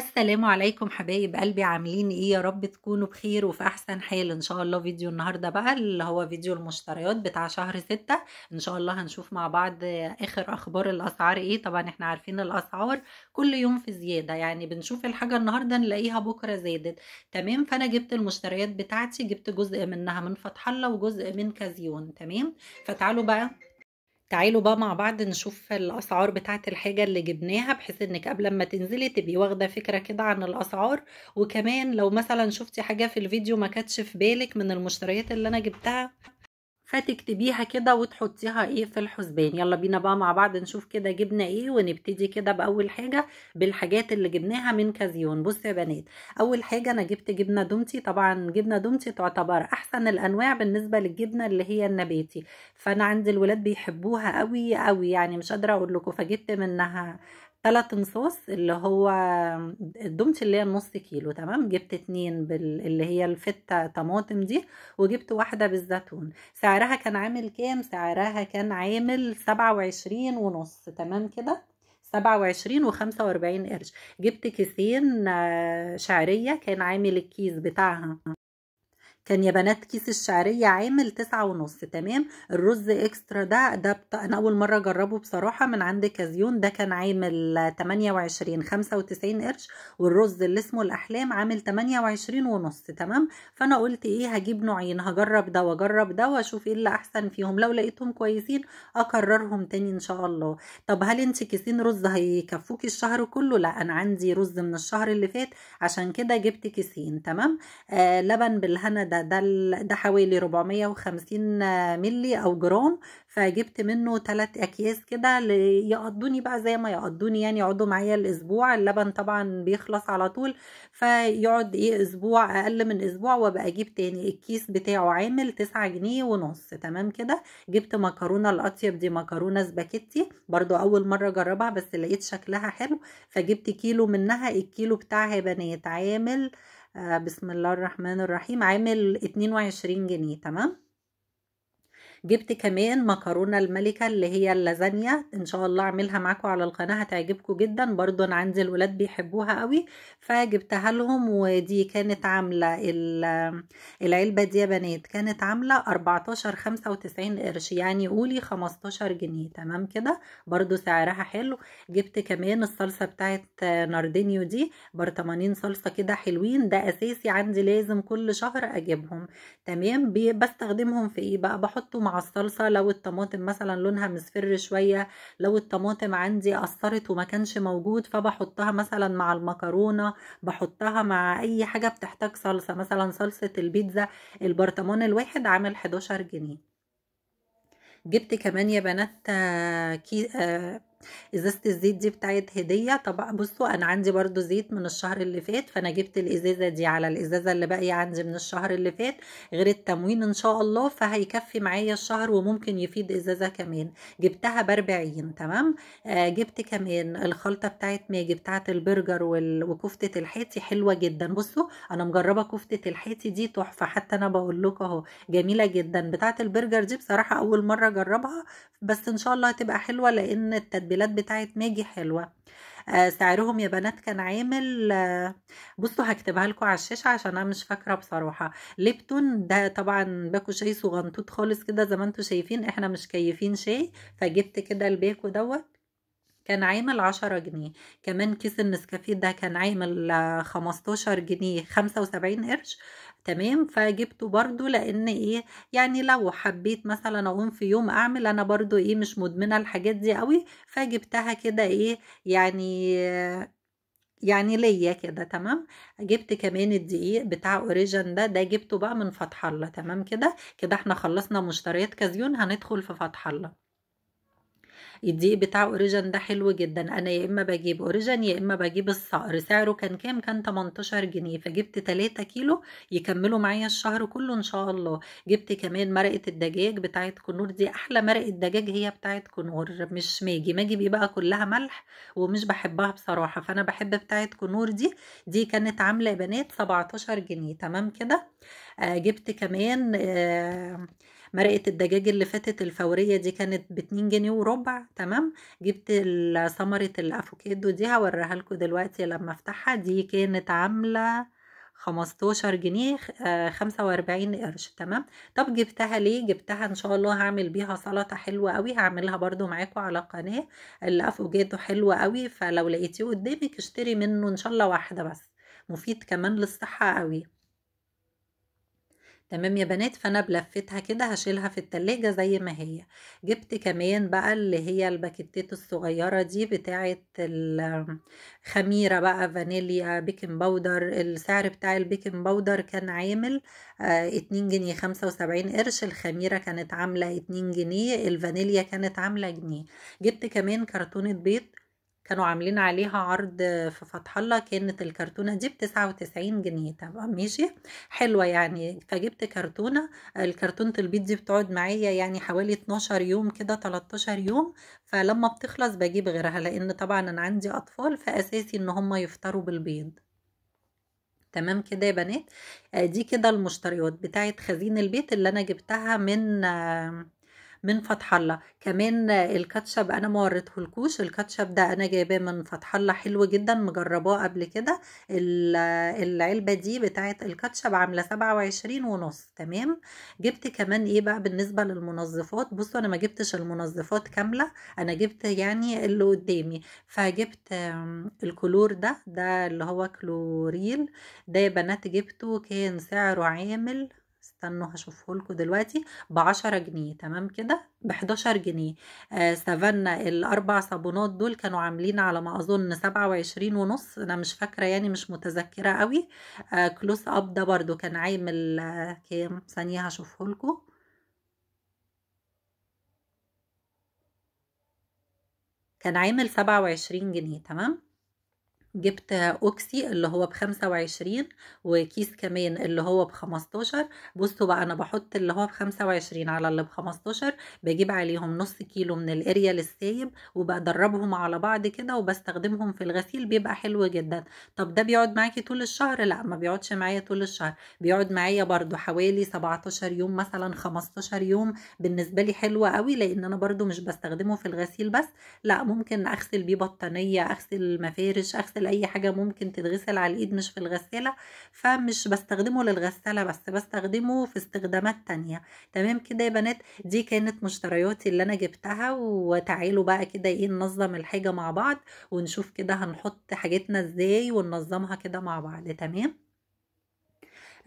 السلام عليكم حبايب قلبي عاملين ايه يا رب تكونوا بخير وفي احسن حال ان شاء الله فيديو النهارده بقى اللي هو فيديو المشتريات بتاع شهر ستة ان شاء الله هنشوف مع بعض اخر اخبار الاسعار ايه طبعا احنا عارفين الاسعار كل يوم في زياده يعني بنشوف الحاجه النهارده نلاقيها بكره زادت تمام فانا جبت المشتريات بتاعتي جبت جزء منها من فتح الله وجزء من كازيون تمام فتعالوا بقى تعالوا بقى مع بعض نشوف الأسعار بتاعة الحاجة اللي جبناها بحيث إنك قبل ما تنزلي تبقي واخدة فكرة كده عن الأسعار وكمان لو مثلا شفتي حاجة في الفيديو ما كانتش في بالك من المشتريات اللي أنا جبتها فتكتبيها كده وتحطيها ايه في الحسبان يلا بينا بقى مع بعض نشوف كده جبنا ايه ونبتدي كده باول حاجه بالحاجات اللي جبناها من كازيون بصوا يا بنات اول حاجه انا جبت جبنه دومتي طبعا جبنه دومتي تعتبر احسن الانواع بالنسبه للجبنه اللي هي النباتي فانا عندي الولاد بيحبوها قوي قوي يعني مش قادره اقول لكم فجبت منها ثلاث نصوص اللي هو الدومت اللي هي النص كيلو تمام جبت اتنين بال... اللي هي الفتة طماطم دي وجبت واحدة بالزيتون سعرها كان عامل كام سعرها كان عامل سبعة وعشرين ونص تمام كده سبعة وعشرين وخمسة واربعين قرش جبت كيسين آه، شعرية كان عامل الكيس بتاعها كان يا بنات كيس الشعريه عامل تسعة ونص تمام الرز اكسترا ده ده بتا... انا اول مره اجربه بصراحه من عند كازيون ده كان عامل تمانية وعشرين خمسة وتسعين قرش والرز اللي اسمه الاحلام عامل تمانية وعشرين ونص تمام فانا قلت ايه هجيب نوعين هجرب ده واجرب ده واشوف ايه اللي احسن فيهم لو لقيتهم كويسين اكررهم تاني ان شاء الله طب هل انت كيسين رز هيكفوكي الشهر كله لا انا عندي رز من الشهر اللي فات عشان كده جبت كيسين تمام آه لبن بالهنا ده ده ده حوالي 450 ملي او جرام فجبت منه ثلاث اكياس كده يقضوني بقى زي ما يقضوني يعني يقعدوا معايا الاسبوع اللبن طبعا بيخلص على طول فيقعد ايه اسبوع اقل من اسبوع وابقى اجيب تاني الكيس بتاعه عامل 9 جنيه ونص تمام كده جبت مكرونه الاطيب دي مكرونه سباكيتي برضو اول مره اجربها بس لقيت شكلها حلو فجبت كيلو منها الكيلو بتاعها بنات عامل آه، بسم الله الرحمن الرحيم عامل 22 جنيه تمام جبت كمان مكرونه الملكه اللي هي اللازانيا ان شاء الله اعملها معاكم على القناه هتعجبكم جدا برضو انا عندي الولاد بيحبوها قوي فجبتها لهم ودي كانت عامله العلبه دي يا بنات كانت عامله 14 95 قرش يعني قولي 15 جنيه تمام كده برضو سعرها حلو جبت كمان الصلصه بتاعت ناردينيو دي برطمانين صلصه كده حلوين ده اساسي عندي لازم كل شهر اجيبهم تمام بستخدمهم في ايه بقى بحطه مع مع الصلصة لو الطماطم مثلا لونها مصفر شوية لو الطماطم عندي قصرت وما كانش موجود فبحطها مثلا مع المكرونة بحطها مع اي حاجة بتحتاج صلصة مثلا صلصة البيتزا البرطمان الواحد عامل 11 جنيه جبت كمان يا بنات آه، كي آه، ازازه الزيت دي بتاعت هديه طبعا بصوا انا عندي برضو زيت من الشهر اللي فات فانا جبت الازازه دي على الازازه اللي باقيه عندي من الشهر اللي فات غير التموين ان شاء الله فهيكفي معايا الشهر وممكن يفيد ازازه كمان جبتها ب 40 تمام آه جبت كمان الخلطه بتاعت ماجي بتاعت البرجر وال... وكفته الحيتي حلوه جدا بصوا انا مجربه كفته الحيتي دي تحفه حتى انا بقول لكم اهو جميله جدا بتاعت البرجر دي بصراحه اول مره اجربها بس ان شاء الله هتبقى حلوه لان التتبيله التتبيلات بتاعه ماجي حلوه آه، سعرهم يا بنات كان عامل آه، بصوا هكتبها لكم على الشاشه عشان انا مش فاكره بصراحه ليبتون ده طبعا باكو شاي صغنطوط خالص كده زي ما انتم شايفين احنا مش كيفين شاي فجبت كده الباكو دوت كان عامل عشرة جنيه كمان كيس النسكافيه ده كان عامل خمستاشر جنيه خمسة وسبعين قرش تمام فجبته برضو لان ايه يعني لو حبيت مثلا اقوم في يوم اعمل انا برضو ايه مش مدمنه الحاجات دي قوي فجبتها كده ايه يعني يعني ليا كده تمام جبت كمان الدقيق بتاع اوريجن ده ده جبته بقى من فتح الله تمام كده كده احنا خلصنا مشتريات كازيون هندخل في فتح الله الضيق بتاع اوريجن ده حلو جدا انا يا اما بجيب اوريجن يا اما بجيب الصقر سعره كان كام كان 18 جنيه فجبت 3 كيلو يكملوا معايا الشهر كله ان شاء الله جبت كمان مرقه الدجاج بتاعه كنور دي احلى مرقه دجاج هي بتاعه كنور مش ماجي ماجي بيبقى كلها ملح ومش بحبها بصراحه فانا بحب بتاعه كنور دي دي كانت عامله يا بنات 17 جنيه تمام كده آه جبت كمان آه مرقه الدجاج اللي فاتت الفوريه دي كانت باتنين جنيه وربع تمام جبت ثمره الافوكادو دي هوريها لكم دلوقتي لما افتحها دي كانت عامله خمستاشر جنيه آه، خمسة واربعين قرش تمام طب جبتها ليه جبتها ان شاء الله هعمل بيها سلطة حلوة قوي هعملها برده معاكم على القناة الافوكادو حلوة قوي فلو لقيتيه قدامك اشتري منه ان شاء الله واحدة بس مفيد كمان للصحة قوي تمام يا بنات فانا بلفتها كده هشيلها في التلاجة زي ما هي جبت كمان بقى اللي هي الباكيتات الصغيرة دي بتاعة الخميرة بقى فانيليا بيكنج باودر السعر بتاع البيكنج باودر كان عامل آه، اتنين جنيه خمسة وسبعين قرش الخميرة كانت عاملة اتنين جنيه الفانيليا كانت عاملة جنيه جبت كمان كرتونة بيض كانوا عاملين عليها عرض في فتح الله كانت الكرتونة دي بتسعة وتسعين جنيه تمام ماشي حلوة يعني فجبت كرتونة الكرتونة البيض دي بتقعد معايا يعني حوالي 12 يوم كده 13 يوم فلما بتخلص بجيب غيرها لان طبعا انا عندي اطفال فاساسي ان هم يفطروا بالبيض تمام كده يا بنات آه، دي كده المشتريات بتاعت خزين البيت اللي انا جبتها من آه، من فتح الله كمان الكاتشب انا ما وريتهولكوش الكاتشب ده انا جايباه من فتح الله حلو جدا مجرباه قبل كده العلبه دي بتاعه الكاتشب عامله سبعة وعشرين ونص تمام جبت كمان ايه بقى بالنسبه للمنظفات بصوا انا ما جبتش المنظفات كامله انا جبت يعني اللي قدامي فجبت الكلور ده ده اللي هو كلوريل ده يا بنات جبته كان سعره عامل استنوا هشوفه لكم دلوقتي ب 10 جنيه تمام كده ب 11 جنيه آه سافانا الاربع صابونات دول كانوا عاملين على ما اظن 27 ونص انا مش فاكره يعني مش متذكره قوي آه كلوس اب ده برده كان عامل آه كام ثانيه هشوفه لكم كان عامل 27 جنيه تمام جبت اوكسي اللي هو بخمسة وعشرين وكيس كمان اللي هو بخمستاشر بصوا بقى انا بحط اللي هو بخمسة وعشرين على اللي بخمستاشر بجيب عليهم نص كيلو من الاريال السايب وبدربهم على بعض كده وبستخدمهم في الغسيل بيبقى حلو جدا طب ده بيقعد معاكي طول الشهر لا ما بيقعدش معايا طول الشهر بيقعد معايا برضو حوالي 17 يوم مثلا 15 يوم بالنسبة لي حلوة قوي لان انا برضو مش بستخدمه في الغسيل بس لا ممكن اغسل بيه بطانية اغسل مفارش اغسل بغسل اي حاجه ممكن تتغسل على الايد مش في الغساله فمش بستخدمه للغساله بس بستخدمه في استخدامات تانية تمام كده يا بنات دي كانت مشترياتي اللي انا جبتها وتعالوا بقى كده ايه ننظم الحاجه مع بعض ونشوف كده هنحط حاجتنا ازاي وننظمها كده مع بعض تمام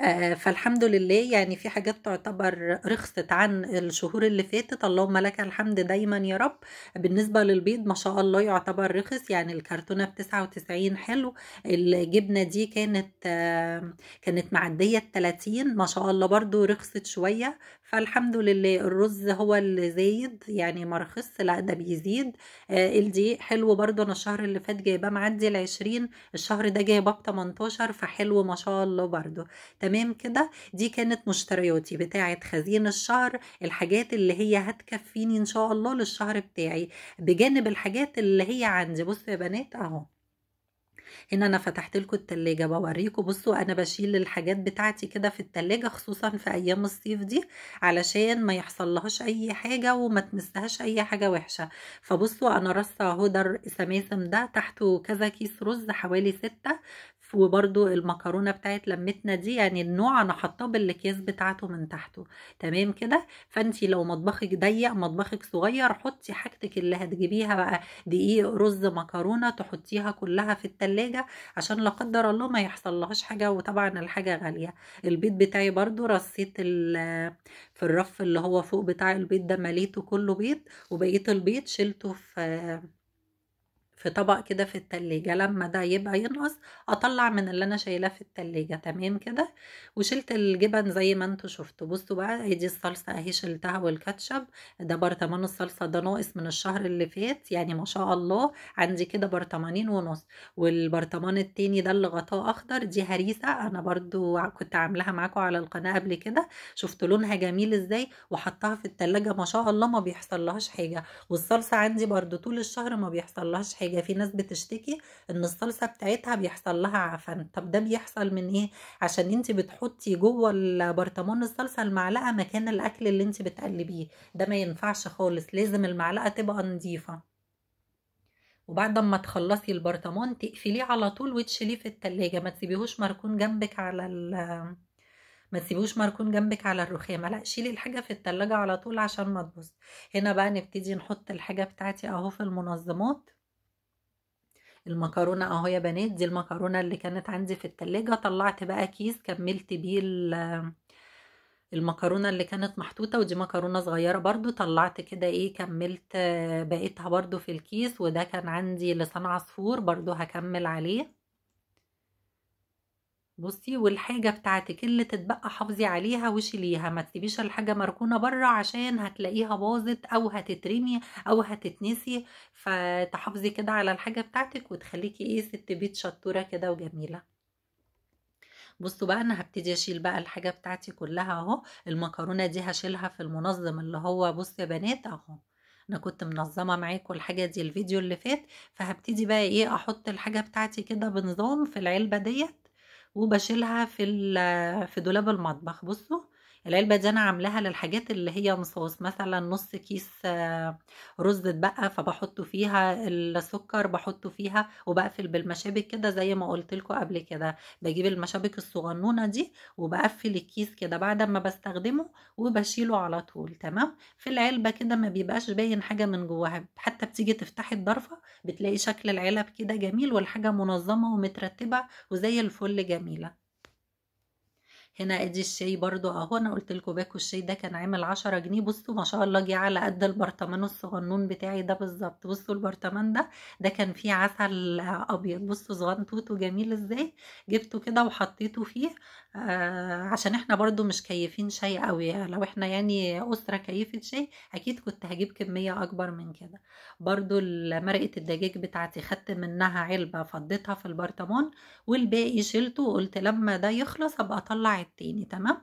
آه، فالحمد لله يعني في حاجات تعتبر رخصت عن الشهور اللي فاتت اللهم لك الحمد دايما يا رب بالنسبة للبيض ما شاء الله يعتبر رخص يعني الكرتونة ب 99 حلو الجبنة دي كانت آه، كانت معدية ال 30 ما شاء الله برضو رخصت شوية فالحمد لله الرز هو اللي زايد يعني ما رخص لا ده بيزيد آه الدقيق حلو برضو انا الشهر اللي فات جايباه معدي ال 20 الشهر ده جايباه ب 18 فحلو ما شاء الله برضو تمام كده دي كانت مشترياتي بتاعه خزين الشهر الحاجات اللي هي هتكفيني ان شاء الله للشهر بتاعي بجانب الحاجات اللي هي عندي بصوا يا بنات اهو هنا انا فتحت لكم التلاجة بوريكم بصوا انا بشيل الحاجات بتاعتي كده في التلاجة خصوصا في ايام الصيف دي علشان ما يحصل لهاش اي حاجة وما تمسهاش اي حاجة وحشة فبصوا انا رصة هدر سماسم السماسم ده تحته كذا كيس رز حوالي ستة وبرده المكرونه بتاعت لمتنا دي يعني النوع انا حاطاه بالاكياس بتاعته من تحته تمام كده فانت لو مطبخك ضيق مطبخك صغير حطي حاجتك اللي هتجيبيها بقى دقيق رز مكرونه تحطيها كلها في التلاجة عشان لا قدر الله ما يحصل لهاش حاجه وطبعا الحاجه غاليه البيض بتاعي برده رصيت في الرف اللي هو فوق بتاع البيض ده مليته كله بيض وبقيت البيض شلته في في طبق كده في التلاجة لما ده يبقى ينقص اطلع من اللي انا شايلاه في التلاجة تمام كده وشلت الجبن زي ما انتوا شفتوا بصوا بقى ادي الصلصة اهي شلتها والكاتشب ده برطمان الصلصة ده ناقص من الشهر اللي فات يعني ما شاء الله عندي كده برطمانين ونص والبرطمان التاني ده اللي غطاه اخضر دي هريسة انا برضو كنت عاملاها معاكم على القناة قبل كده شفت لونها جميل ازاي وحطها في التلاجة ما شاء الله ما بيحصل لهاش حاجة والصلصة عندي برضو طول الشهر ما بيحصل لهاش حاجة حاجه في ناس بتشتكي ان الصلصه بتاعتها بيحصل لها عفن طب ده بيحصل من ايه عشان انت بتحطي جوه البرطمان الصلصه المعلقه مكان الاكل اللي انت بتقلبيه ده ما ينفعش خالص لازم المعلقه تبقى نظيفه وبعد ما تخلصي البرطمان تقفليه على طول وتشيليه في التلاجة ما تسيبيهوش مركون جنبك على ال ما تسيبوش مركون جنبك على الرخامه لا شيلي الحاجه في التلاجة على طول عشان ما تبوظ هنا بقى نبتدي نحط الحاجه بتاعتي اهو في المنظمات المكرونه اهو يا بنات دي المكرونه اللي كانت عندي في التلاجة طلعت بقى كيس كملت بيه المكرونه اللي كانت محطوطه ودي مكرونه صغيره برضو طلعت كده ايه كملت بقيتها برضو في الكيس وده كان عندي لسان عصفور برضو هكمل عليه بصي والحاجة بتاعتك اللي تتبقى حافظي عليها وشيليها ما تسيبيش الحاجة مركونة بره عشان هتلاقيها باظت او هتترمي او هتتنسي فتحافظي كده على الحاجة بتاعتك وتخليكي ايه ست بيت شطورة كده وجميلة بصوا بقى انا هبتدي اشيل بقى الحاجه بتاعتي كلها اهو المكرونه دي هشيلها في المنظم اللي هو بص يا بنات اهو انا كنت منظمه معاكم الحاجه دي الفيديو اللي فات فهبتدي بقى ايه احط الحاجه بتاعتي كده بنظام في العلبه ديت وبشيلها في في دولاب المطبخ بصوا العلبه دي انا عاملاها للحاجات اللي هي مصاص مثلا نص كيس آه، رز بقى فبحط فيها السكر بحطه فيها وبقفل بالمشابك كده زي ما قلت لكم قبل كده بجيب المشابك الصغنونه دي وبقفل الكيس كده بعد ما بستخدمه وبشيله على طول تمام في العلبه كده ما بيبقاش باين حاجه من جواها حتى بتيجي تفتحي الضرفه بتلاقي شكل العلب كده جميل والحاجه منظمه ومترتبه وزي الفل جميله هنا ادي الشاي برضو اهو انا قلت لكم باكو الشاي ده كان عامل عشرة جنيه بصوا ما شاء الله جه على قد البرطمان الصغنون بتاعي ده بالظبط بصوا البرطمان ده ده كان فيه عسل ابيض بصوا صغنطوط جميل ازاي جبته كده وحطيته فيه آه عشان احنا برضو مش كيفين شاي قوي يعني. لو احنا يعني اسره كيفت شاي اكيد كنت هجيب كميه اكبر من كده برضو مرقه الدجاج بتاعتي خدت منها علبه فضيتها في البرطمان والباقي شلته وقلت لما ده يخلص ابقى اطلع التاني تمام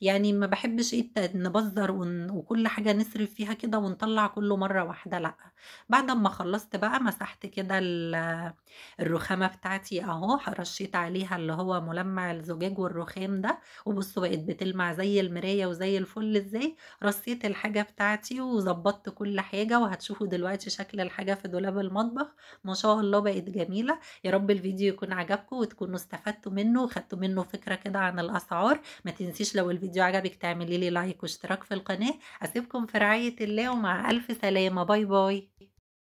يعني ما بحبش ايه نبذر ون... وكل حاجه نصرف فيها كده ونطلع كله مره واحده لا بعد ما خلصت بقى مسحت كده الرخامه بتاعتي اهو رشيت عليها اللي هو ملمع الزجاج والرخام الرخام ده وبصوا بقت بتلمع زي المرايه وزي الفل ازاي رصيت الحاجه بتاعتي وظبطت كل حاجه وهتشوفوا دلوقتي شكل الحاجه في دولاب المطبخ ما شاء الله بقت جميله يا رب الفيديو يكون عجبكم وتكونوا استفدتوا منه وخدتوا منه فكره كده عن الاسعار ما تنسيش لو الفيديو عجبك تعملي لي لايك واشتراك في القناه اسيبكم في رعايه الله ومع الف سلامه باي باي